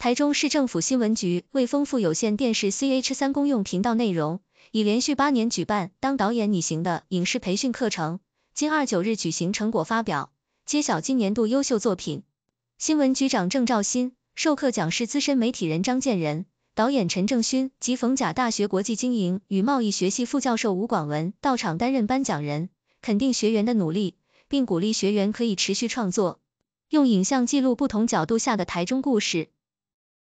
台中市政府新闻局为丰富有线电视 CH 三公用频道内容，已连续八年举办“当导演你行”的影视培训课程。今二九日举行成果发表，揭晓今年度优秀作品。新闻局长郑兆新、授课讲师资深媒体人张建仁、导演陈正勋及逢甲大学国际经营与贸易学系副教授吴广文到场担任颁奖人，肯定学员的努力，并鼓励学员可以持续创作，用影像记录不同角度下的台中故事。